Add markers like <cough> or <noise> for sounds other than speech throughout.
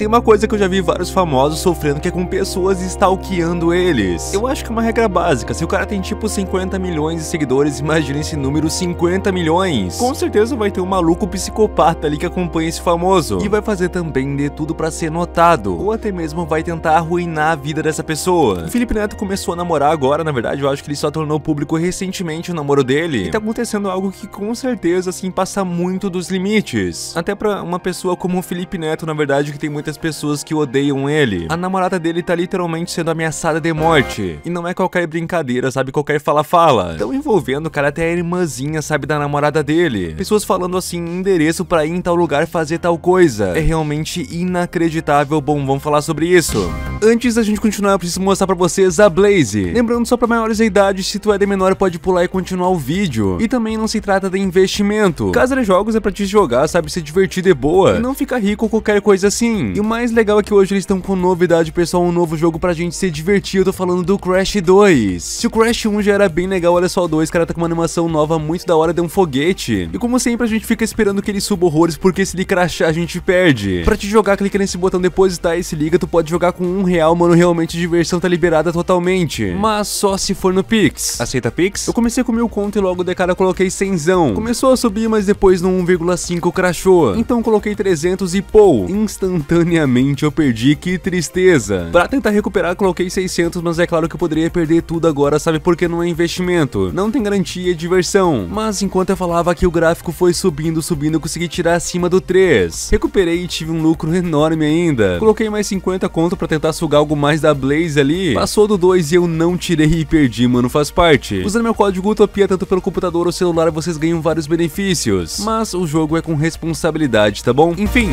Tem uma coisa que eu já vi vários famosos sofrendo que é com pessoas stalkeando eles. Eu acho que é uma regra básica, se o cara tem tipo 50 milhões de seguidores, imagina esse número 50 milhões. Com certeza vai ter um maluco psicopata ali que acompanha esse famoso. E vai fazer também de tudo pra ser notado. Ou até mesmo vai tentar arruinar a vida dessa pessoa. O Felipe Neto começou a namorar agora, na verdade eu acho que ele só tornou público recentemente o namoro dele. E tá acontecendo algo que com certeza assim passa muito dos limites. Até pra uma pessoa como o Felipe Neto, na verdade, que tem muita muitas pessoas que odeiam ele. A namorada dele tá literalmente sendo ameaçada de morte. E não é qualquer brincadeira, sabe? Qualquer fala-fala. Estão envolvendo, cara, até a irmãzinha, sabe? Da namorada dele. Pessoas falando assim, endereço pra ir em tal lugar fazer tal coisa. É realmente inacreditável. Bom, vamos falar sobre isso. Antes da gente continuar, eu preciso mostrar pra vocês a Blaze. Lembrando só pra maiores de idade, se tu é de menor pode pular e continuar o vídeo. E também não se trata de investimento. Casa de jogos é pra te jogar, sabe? Se divertir de boa. E não ficar rico ou qualquer coisa assim. E e o mais legal é que hoje eles estão com novidade, pessoal, um novo jogo pra gente se divertir. Eu tô falando do Crash 2. Se o Crash 1 já era bem legal, olha só o 2, cara, tá com uma animação nova muito da hora, de um foguete. E como sempre, a gente fica esperando que ele suba horrores, porque se ele crashar, a gente perde. Pra te jogar, clica nesse botão depositar e se liga, tu pode jogar com um real, mano, realmente a diversão tá liberada totalmente. Mas só se for no Pix. Aceita Pix? Eu comecei com meu conto e logo de cara coloquei 100zão. Começou a subir, mas depois no 1,5 crashou. Então coloquei 300 e pô, instantâneo instantaneamente eu perdi, que tristeza. Pra tentar recuperar, coloquei 600, mas é claro que eu poderia perder tudo agora, sabe? Porque não é investimento. Não tem garantia de versão. Mas enquanto eu falava que o gráfico foi subindo, subindo, eu consegui tirar acima do 3. Recuperei e tive um lucro enorme ainda. Coloquei mais 50 conto pra tentar sugar algo mais da Blaze ali. Passou do 2 e eu não tirei e perdi, mano, faz parte. Usando meu código Utopia, tanto pelo computador ou celular, vocês ganham vários benefícios. Mas o jogo é com responsabilidade, tá bom? Enfim...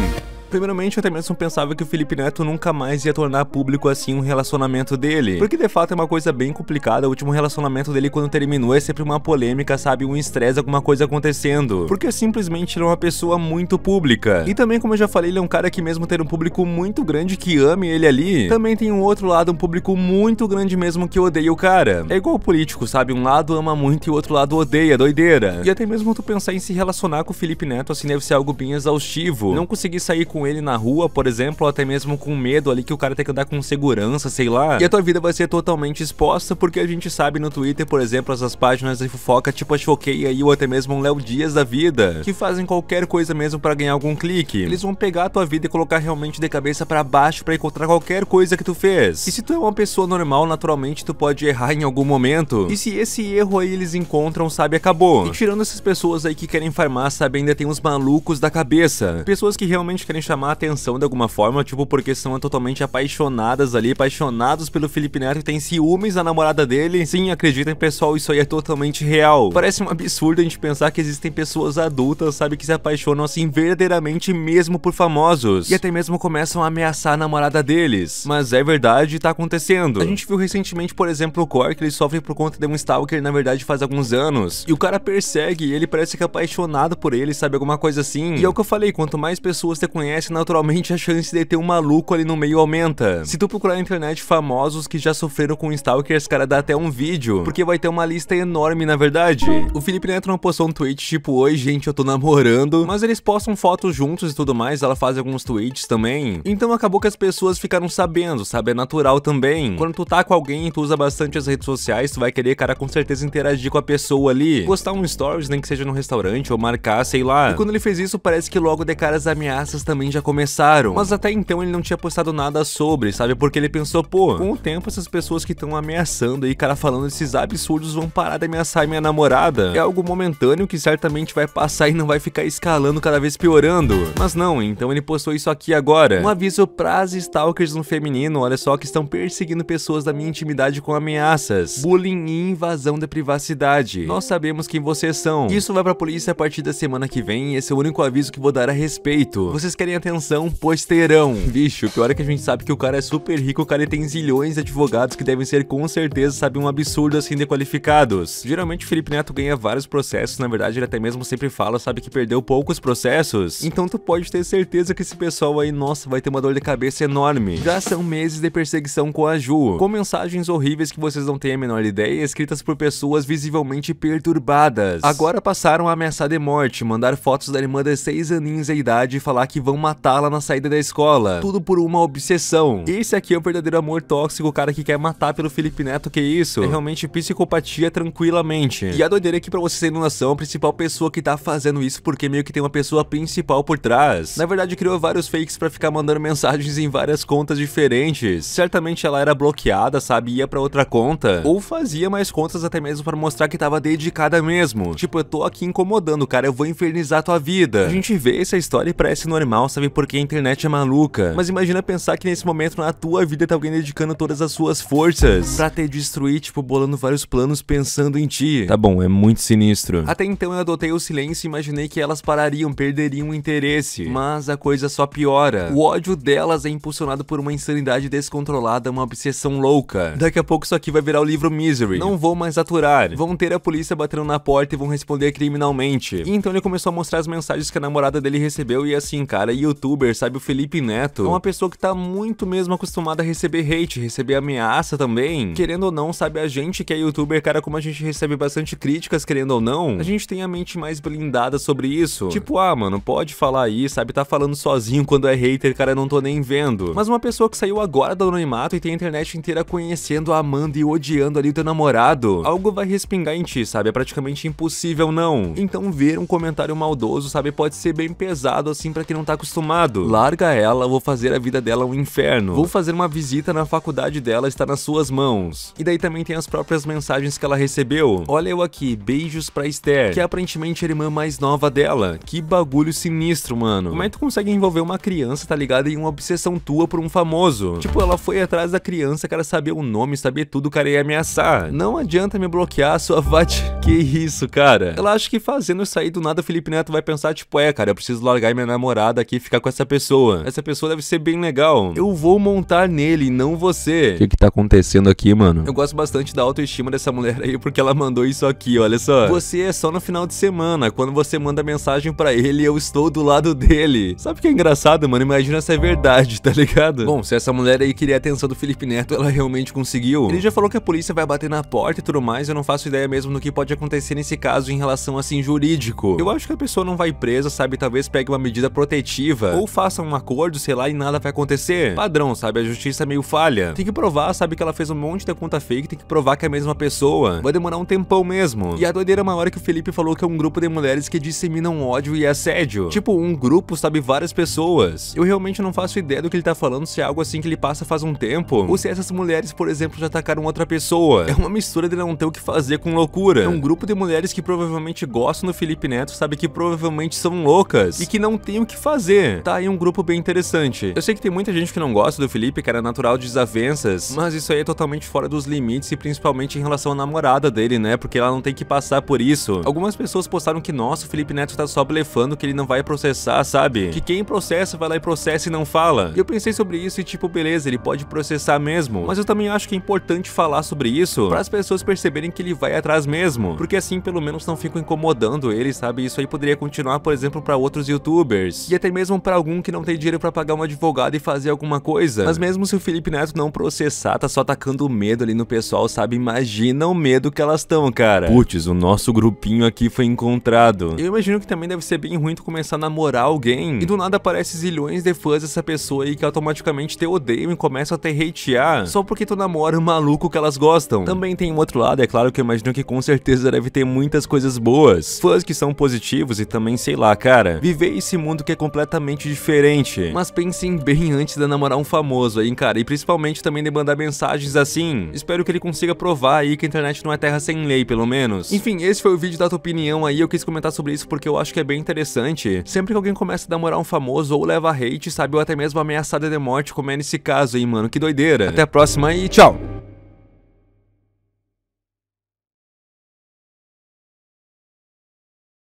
Primeiramente, eu até mesmo pensava que o Felipe Neto nunca mais ia tornar público assim um relacionamento dele. Porque de fato é uma coisa bem complicada. O último relacionamento dele, quando terminou, é sempre uma polêmica, sabe? Um estresse, alguma coisa acontecendo. Porque simplesmente ele é uma pessoa muito pública. E também, como eu já falei, ele é um cara que, mesmo ter um público muito grande que ame ele ali, também tem um outro lado, um público muito grande mesmo que odeia o cara. É igual político, sabe? Um lado ama muito e o outro lado odeia, doideira. E até mesmo tu pensar em se relacionar com o Felipe Neto, assim, deve ser algo bem exaustivo. Não conseguir sair com com ele na rua, por exemplo, ou até mesmo com medo ali que o cara tem que andar com segurança, sei lá. E a tua vida vai ser totalmente exposta, porque a gente sabe no Twitter, por exemplo, essas páginas de fofoca tipo a Choqueia aí ou até mesmo um Léo Dias da vida, que fazem qualquer coisa mesmo para ganhar algum clique. Eles vão pegar a tua vida e colocar realmente de cabeça para baixo para encontrar qualquer coisa que tu fez. E se tu é uma pessoa normal, naturalmente tu pode errar em algum momento. E se esse erro aí eles encontram, sabe, acabou. E tirando essas pessoas aí que querem farmar, sabe, ainda tem uns malucos da cabeça. Pessoas que realmente querem chamar a atenção de alguma forma, tipo, porque são totalmente apaixonadas ali, apaixonados pelo Felipe Neto e tem ciúmes da namorada dele. Sim, acreditem, pessoal, isso aí é totalmente real. Parece um absurdo a gente pensar que existem pessoas adultas, sabe, que se apaixonam assim verdadeiramente mesmo por famosos. E até mesmo começam a ameaçar a namorada deles. Mas é verdade, tá acontecendo. A gente viu recentemente, por exemplo, o Cor, que ele sofre por conta de um stalker, na verdade, faz alguns anos. E o cara persegue e ele parece que é apaixonado por ele, sabe, alguma coisa assim. E é o que eu falei, quanto mais pessoas te conhecem, conhece naturalmente, a chance de ter um maluco ali no meio aumenta. Se tu procurar na internet famosos que já sofreram com stalkers, cara, dá até um vídeo, porque vai ter uma lista enorme, na verdade. O Felipe Neto não postou um tweet tipo, oi gente, eu tô namorando, mas eles postam fotos juntos e tudo mais, ela faz alguns tweets também. Então acabou que as pessoas ficaram sabendo, sabe? É natural também. Quando tu tá com alguém e tu usa bastante as redes sociais, tu vai querer, cara, com certeza interagir com a pessoa ali, postar um stories, nem que seja no restaurante ou marcar, sei lá. E quando ele fez isso, parece que logo de cara as ameaças também já começaram. Mas até então ele não tinha postado nada sobre, sabe? Porque ele pensou, pô, com o tempo essas pessoas que estão ameaçando e cara falando esses absurdos vão parar de ameaçar minha namorada. É algo momentâneo que certamente vai passar e não vai ficar escalando cada vez piorando. Mas não, então ele postou isso aqui agora. Um aviso para as stalkers no feminino, olha só, que estão perseguindo pessoas da minha intimidade com ameaças, bullying e invasão da privacidade. Nós sabemos quem vocês são. Isso vai pra polícia a partir da semana que vem e esse é o único aviso que vou dar a respeito. Vocês querem atenção, pois terão. Bicho, pior é que a gente sabe que o cara é super rico, o cara tem zilhões de advogados que devem ser com certeza, sabe, um absurdo assim de qualificados. Geralmente o Felipe Neto ganha vários processos, na verdade ele até mesmo sempre fala, sabe, que perdeu poucos processos. Então tu pode ter certeza que esse pessoal aí, nossa, vai ter uma dor de cabeça enorme. Já são meses de perseguição com a Ju, com mensagens horríveis que vocês não têm a menor ideia, escritas por pessoas visivelmente perturbadas. Agora passaram a ameaçar de morte, mandar fotos da irmã de 6 aninhos de idade e falar que vão matá-la na saída da escola. Tudo por uma obsessão. Esse aqui é o verdadeiro amor tóxico, o cara que quer matar pelo Felipe Neto, que isso? É realmente psicopatia tranquilamente. E a doideira aqui é pra vocês terem noção, a principal pessoa que tá fazendo isso porque meio que tem uma pessoa principal por trás. Na verdade, criou vários fakes pra ficar mandando <laughs> mensagens em várias contas diferentes. Certamente ela era bloqueada, sabe? Ia pra outra conta. Ou fazia mais contas até mesmo pra mostrar que tava dedicada mesmo. Tipo, eu tô aqui incomodando, cara, eu vou infernizar tua vida. A gente vê essa história e parece normal, sabe? sabe por que a internet é maluca. Mas imagina pensar que nesse momento na tua vida tá alguém dedicando todas as suas forças pra te destruir, tipo, bolando vários planos pensando em ti. Tá bom, é muito sinistro. Até então eu adotei o silêncio e imaginei que elas parariam, perderiam o interesse. Mas a coisa só piora. O ódio delas é impulsionado por uma insanidade descontrolada, uma obsessão louca. Daqui a pouco isso aqui vai virar o livro Misery. Não vou mais aturar. Vão ter a polícia batendo na porta e vão responder criminalmente. E então ele começou a mostrar as mensagens que a namorada dele recebeu e assim, cara, youtuber, sabe? O Felipe Neto. É uma pessoa que tá muito mesmo acostumada a receber hate, receber ameaça também. Querendo ou não, sabe? A gente que é youtuber, cara, como a gente recebe bastante críticas, querendo ou não, a gente tem a mente mais blindada sobre isso. Tipo, ah, mano, pode falar aí, sabe? Tá falando sozinho quando é hater, cara, não tô nem vendo. Mas uma pessoa que saiu agora do anonimato e tem a internet inteira conhecendo, amando e odiando ali o teu namorado, algo vai respingar em ti, sabe? É praticamente impossível não. Então ver um comentário maldoso, sabe? Pode ser bem pesado assim para quem não tá acostumado acostumado. Larga ela, vou fazer a vida dela um inferno. Vou fazer uma visita na faculdade dela, está nas suas mãos. E daí também tem as próprias mensagens que ela recebeu. Olha eu aqui, beijos pra Esther, que é aparentemente a irmã mais nova dela. Que bagulho sinistro, mano. Como é que tu consegue envolver uma criança, tá ligado, em uma obsessão tua por um famoso? Tipo, ela foi atrás da criança, cara saber o nome, saber tudo, cara ia ameaçar. Não adianta me bloquear, <laughs> sua vate... Que isso, cara? Ela acha que fazendo sair do nada, o Felipe Neto vai pensar, tipo, é, cara, eu preciso largar minha namorada aqui ficar com essa pessoa. Essa pessoa deve ser bem legal. Eu vou montar nele, não você. O que que tá acontecendo aqui, mano? Eu gosto bastante da autoestima dessa mulher aí, porque ela mandou isso aqui, olha só. Você é só no final de semana, quando você manda mensagem para ele, eu estou do lado dele. Sabe o que é engraçado, mano? Imagina se é verdade, tá ligado? Bom, se essa mulher aí queria a atenção do Felipe Neto, ela realmente conseguiu. Ele já falou que a polícia vai bater na porta e tudo mais, eu não faço ideia mesmo do que pode acontecer nesse caso em relação, assim, jurídico. Eu acho que a pessoa não vai presa, sabe? Talvez pegue uma medida protetiva negativa. Ou façam um acordo, sei lá, e nada vai acontecer. Padrão, sabe? A justiça é meio falha. Tem que provar, sabe, que ela fez um monte de conta fake, tem que provar que é a mesma pessoa. Vai demorar um tempão mesmo. E a doideira maior é que o Felipe falou que é um grupo de mulheres que disseminam ódio e assédio. Tipo, um grupo, sabe, várias pessoas. Eu realmente não faço ideia do que ele tá falando, se é algo assim que ele passa faz um tempo, ou se essas mulheres, por exemplo, já atacaram outra pessoa. É uma mistura de não ter o que fazer com loucura. É um grupo de mulheres que provavelmente gostam do Felipe Neto, sabe, que provavelmente são loucas e que não tem o que fazer tá aí um grupo bem interessante. Eu sei que tem muita gente que não gosta do Felipe, que era natural de desavenças, mas isso aí é totalmente fora dos limites e principalmente em relação à namorada dele, né? Porque ela não tem que passar por isso. Algumas pessoas postaram que, nossa, o Felipe Neto tá só blefando, que ele não vai processar, sabe? Que quem processa vai lá e processa e não fala. E eu pensei sobre isso e tipo, beleza, ele pode processar mesmo, mas eu também acho que é importante falar sobre isso para as pessoas perceberem que ele vai atrás mesmo, porque assim pelo menos não ficam incomodando ele, sabe? Isso aí poderia continuar, por exemplo, para outros youtubers e até mesmo mesmo para algum que não tem dinheiro para pagar um advogado e fazer alguma coisa. Mas mesmo se o Felipe Neto não processar, tá só tacando medo ali no pessoal, sabe? Imagina o medo que elas estão, cara. Putz, o nosso grupinho aqui foi encontrado. Eu imagino que também deve ser bem ruim tu começar a namorar alguém e do nada aparece zilhões de fãs dessa pessoa aí que automaticamente te odeiam e começam a te hatear só porque tu namora um maluco que elas gostam. Também tem um outro lado, é claro que eu imagino que com certeza deve ter muitas coisas boas. Fãs que são positivos e também, sei lá, cara, viver esse mundo que é completamente completamente diferente. Mas pensem bem <laughs> antes de namorar um famoso aí, cara, e principalmente também de mandar mensagens assim. Espero que ele consiga provar aí que a internet não é terra sem lei, pelo menos. Enfim, esse foi o vídeo da tua opinião aí, eu quis comentar sobre isso porque eu acho que é bem interessante. Sempre que alguém começa a namorar um famoso ou leva hate, sabe, ou até mesmo ameaçada de morte, como é nesse caso aí, mano, que doideira. Até a próxima e tchau!